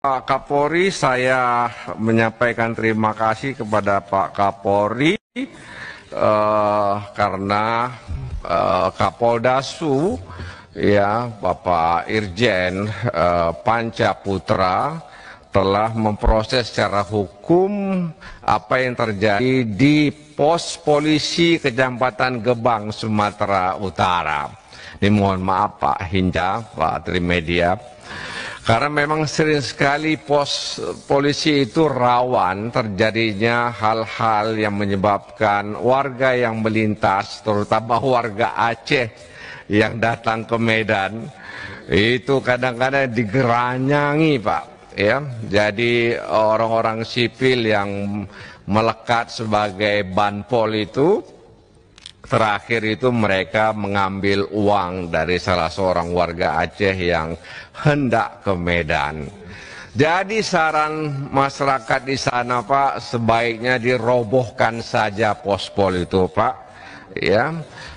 Pak Kapolri, saya menyampaikan terima kasih kepada Pak Kapolri eh, karena eh, Kapolda Su, ya Bapak Irjen eh, Panca Putra telah memproses secara hukum apa yang terjadi di pos polisi Kecamatan Gebang, Sumatera Utara. Ini mohon maaf Pak Hinca, Pak Trimedia. Karena memang sering sekali pos polisi itu rawan terjadinya hal-hal yang menyebabkan warga yang melintas, terutama warga Aceh yang datang ke Medan, itu kadang-kadang digeranyangi Pak. Ya, jadi orang-orang sipil yang melekat sebagai banpol itu Terakhir itu mereka mengambil uang dari salah seorang warga Aceh yang hendak ke Medan. Jadi saran masyarakat di sana Pak sebaiknya dirobohkan saja pospol itu Pak ya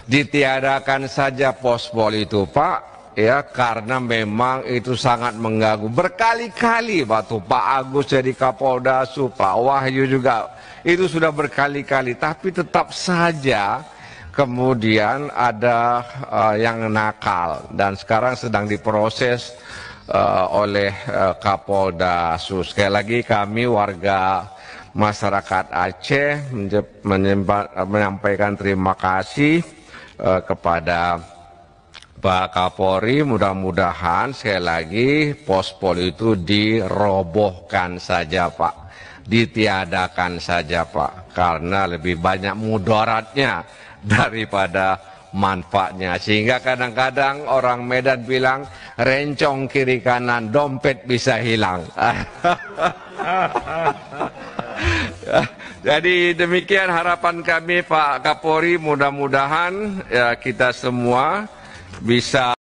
ditiadakan saja pospol itu Pak ya karena memang itu sangat mengganggu berkali-kali waktu Pak Agus jadi Kapolda Pak Wahyu juga itu sudah berkali-kali tapi tetap saja kemudian ada uh, yang nakal dan sekarang sedang diproses uh, oleh uh, Kapolda Sus. Sekali lagi kami warga masyarakat Aceh menyampaikan terima kasih uh, kepada Pak Kapolri mudah-mudahan sekali lagi pospol itu dirobohkan saja Pak ditiadakan saja Pak karena lebih banyak mudaratnya daripada manfaatnya. Sehingga kadang-kadang orang Medan bilang rencong kiri kanan dompet bisa hilang. Jadi demikian harapan kami Pak Kapolri mudah-mudahan ya kita semua bisa